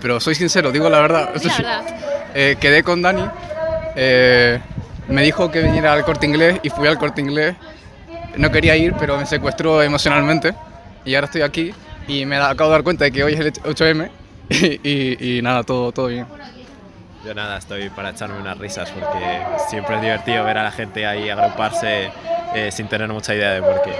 pero soy sincero, digo la verdad. Eh, quedé con Dani, eh, me dijo que viniera al corte inglés y fui al corte inglés. No quería ir, pero me secuestró emocionalmente y ahora estoy aquí y me acabo de dar cuenta de que hoy es el 8M y, y, nada, todo, todo bien. Yo nada, estoy para echarme unas risas porque siempre es divertido ver a la gente ahí agruparse eh, sin tener mucha idea de por qué.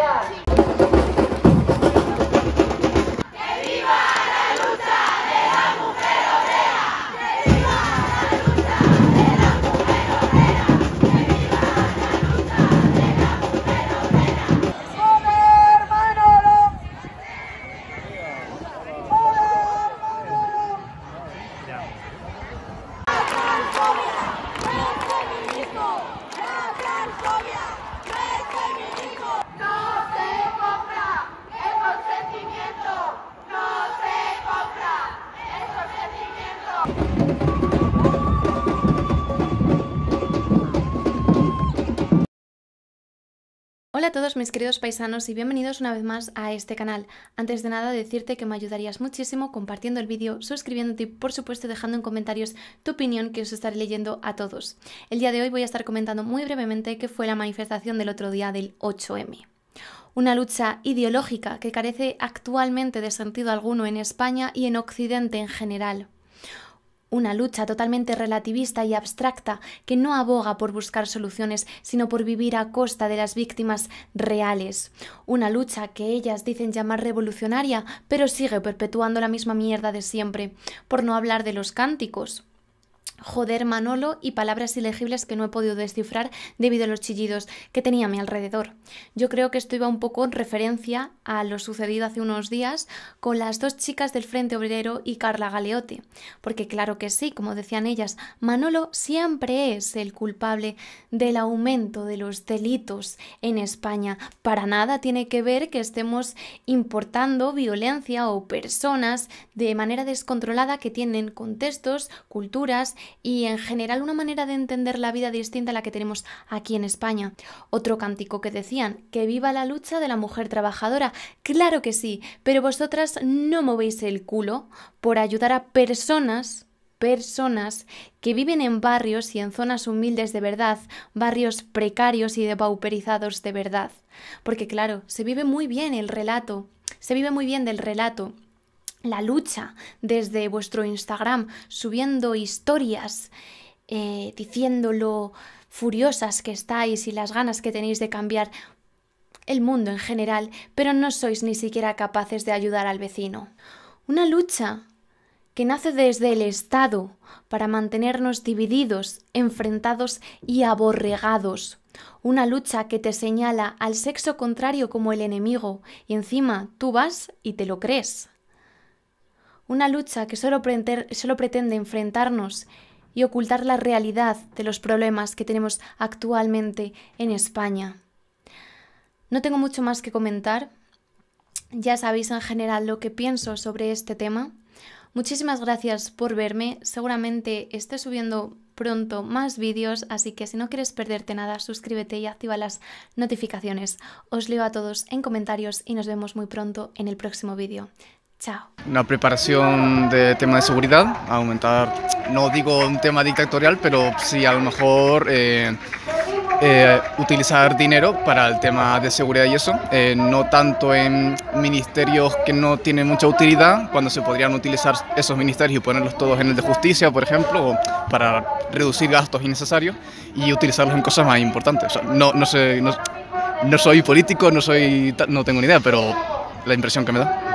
Hola a todos mis queridos paisanos y bienvenidos una vez más a este canal. Antes de nada decirte que me ayudarías muchísimo compartiendo el vídeo, suscribiéndote y por supuesto dejando en comentarios tu opinión que os estaré leyendo a todos. El día de hoy voy a estar comentando muy brevemente qué fue la manifestación del otro día del 8M una lucha ideológica que carece actualmente de sentido alguno en España y en Occidente en general. Una lucha totalmente relativista y abstracta que no aboga por buscar soluciones, sino por vivir a costa de las víctimas reales. Una lucha que ellas dicen llamar revolucionaria, pero sigue perpetuando la misma mierda de siempre, por no hablar de los cánticos. Joder, Manolo y palabras ilegibles que no he podido descifrar debido a los chillidos que tenía a mi alrededor. Yo creo que esto iba un poco en referencia a lo sucedido hace unos días con las dos chicas del Frente Obrero y Carla Galeote, porque claro que sí, como decían ellas, Manolo siempre es el culpable del aumento de los delitos en España. Para nada tiene que ver que estemos importando violencia o personas de manera descontrolada que tienen contextos, culturas, y en general una manera de entender la vida distinta a la que tenemos aquí en España. Otro cántico que decían, que viva la lucha de la mujer trabajadora. Claro que sí, pero vosotras no movéis el culo por ayudar a personas personas que viven en barrios y en zonas humildes de verdad, barrios precarios y pauperizados de verdad. Porque claro, se vive muy bien el relato, se vive muy bien del relato la lucha desde vuestro Instagram, subiendo historias, diciendo eh, diciéndolo furiosas que estáis y las ganas que tenéis de cambiar el mundo en general, pero no sois ni siquiera capaces de ayudar al vecino. Una lucha que nace desde el Estado para mantenernos divididos, enfrentados y aborregados. Una lucha que te señala al sexo contrario como el enemigo y encima tú vas y te lo crees una lucha que solo, pretende enfrentarnos y ocultar la realidad de los problemas que tenemos actualmente en España. No tengo mucho más que comentar. Ya sabéis en general lo que pienso sobre este tema. Muchísimas gracias por verme. Seguramente esté subiendo pronto más vídeos, así que si no quieres perderte nada, suscríbete y activa las notificaciones. Os leo a todos en comentarios y nos vemos muy pronto en el próximo vídeo. Una preparación de tema de seguridad, aumentar, no digo un tema dictatorial, pero sí a lo mejor eh, eh, utilizar dinero para el tema de seguridad y eso, eh, no tanto en ministerios que no tienen mucha utilidad, cuando se podrían utilizar esos ministerios y ponerlos todos en el de justicia, por ejemplo, para reducir gastos innecesarios y utilizarlos en cosas más importantes. no, no, sé, no, no soy político, no, soy, no tengo ni idea, pero la impresión que me da.